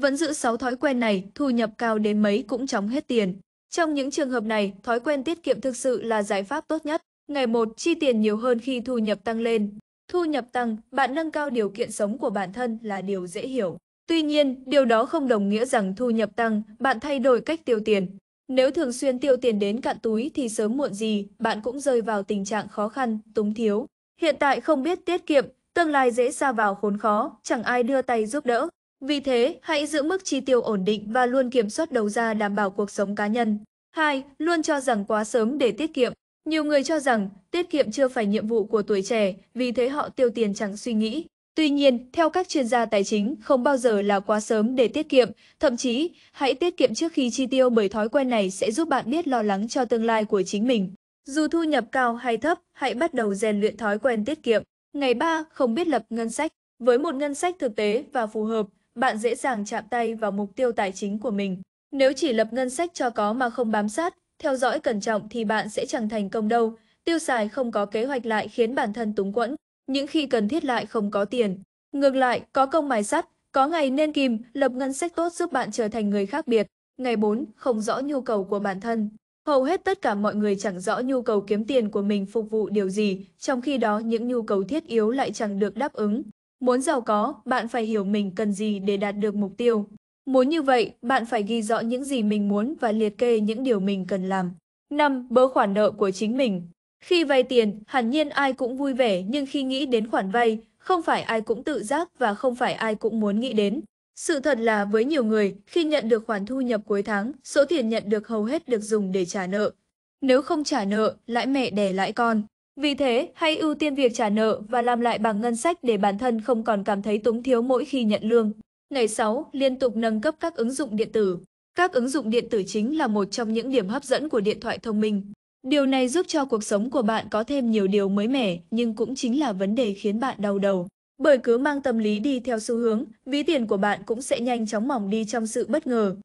Vẫn giữ 6 thói quen này, thu nhập cao đến mấy cũng chóng hết tiền. Trong những trường hợp này, thói quen tiết kiệm thực sự là giải pháp tốt nhất. Ngày một Chi tiền nhiều hơn khi thu nhập tăng lên. Thu nhập tăng, bạn nâng cao điều kiện sống của bản thân là điều dễ hiểu. Tuy nhiên, điều đó không đồng nghĩa rằng thu nhập tăng, bạn thay đổi cách tiêu tiền. Nếu thường xuyên tiêu tiền đến cạn túi thì sớm muộn gì, bạn cũng rơi vào tình trạng khó khăn, túng thiếu. Hiện tại không biết tiết kiệm, tương lai dễ xa vào khốn khó, chẳng ai đưa tay giúp đỡ. Vì thế, hãy giữ mức chi tiêu ổn định và luôn kiểm soát đầu ra đảm bảo cuộc sống cá nhân. 2. Luôn cho rằng quá sớm để tiết kiệm. Nhiều người cho rằng tiết kiệm chưa phải nhiệm vụ của tuổi trẻ, vì thế họ tiêu tiền chẳng suy nghĩ. Tuy nhiên, theo các chuyên gia tài chính, không bao giờ là quá sớm để tiết kiệm, thậm chí, hãy tiết kiệm trước khi chi tiêu bởi thói quen này sẽ giúp bạn biết lo lắng cho tương lai của chính mình. Dù thu nhập cao hay thấp, hãy bắt đầu rèn luyện thói quen tiết kiệm. Ngày 3, không biết lập ngân sách. Với một ngân sách thực tế và phù hợp, bạn dễ dàng chạm tay vào mục tiêu tài chính của mình. Nếu chỉ lập ngân sách cho có mà không bám sát, theo dõi cẩn trọng thì bạn sẽ chẳng thành công đâu. Tiêu xài không có kế hoạch lại khiến bản thân túng quẫn, những khi cần thiết lại không có tiền. Ngược lại, có công mài sắt, có ngày nên kìm, lập ngân sách tốt giúp bạn trở thành người khác biệt. Ngày 4, không rõ nhu cầu của bản thân. Hầu hết tất cả mọi người chẳng rõ nhu cầu kiếm tiền của mình phục vụ điều gì, trong khi đó những nhu cầu thiết yếu lại chẳng được đáp ứng. Muốn giàu có, bạn phải hiểu mình cần gì để đạt được mục tiêu. Muốn như vậy, bạn phải ghi rõ những gì mình muốn và liệt kê những điều mình cần làm. 5. Bớ khoản nợ của chính mình. Khi vay tiền, hẳn nhiên ai cũng vui vẻ nhưng khi nghĩ đến khoản vay, không phải ai cũng tự giác và không phải ai cũng muốn nghĩ đến. Sự thật là với nhiều người, khi nhận được khoản thu nhập cuối tháng, số tiền nhận được hầu hết được dùng để trả nợ. Nếu không trả nợ, lãi mẹ đẻ lãi con. Vì thế, hãy ưu tiên việc trả nợ và làm lại bằng ngân sách để bản thân không còn cảm thấy túng thiếu mỗi khi nhận lương. Ngày 6. Liên tục nâng cấp các ứng dụng điện tử Các ứng dụng điện tử chính là một trong những điểm hấp dẫn của điện thoại thông minh. Điều này giúp cho cuộc sống của bạn có thêm nhiều điều mới mẻ, nhưng cũng chính là vấn đề khiến bạn đau đầu. Bởi cứ mang tâm lý đi theo xu hướng, ví tiền của bạn cũng sẽ nhanh chóng mỏng đi trong sự bất ngờ.